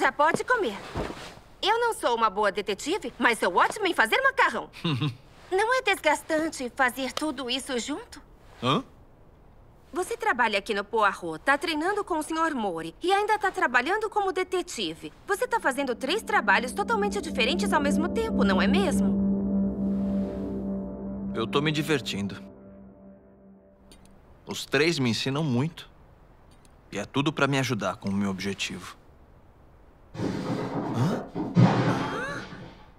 já pode comer. Eu não sou uma boa detetive, mas sou ótima em fazer macarrão. não é desgastante fazer tudo isso junto? Hã? Você trabalha aqui no Poirot, tá treinando com o Sr. Mori e ainda tá trabalhando como detetive. Você tá fazendo três trabalhos totalmente diferentes ao mesmo tempo, não é mesmo? Eu tô me divertindo. Os três me ensinam muito. E é tudo pra me ajudar com o meu objetivo.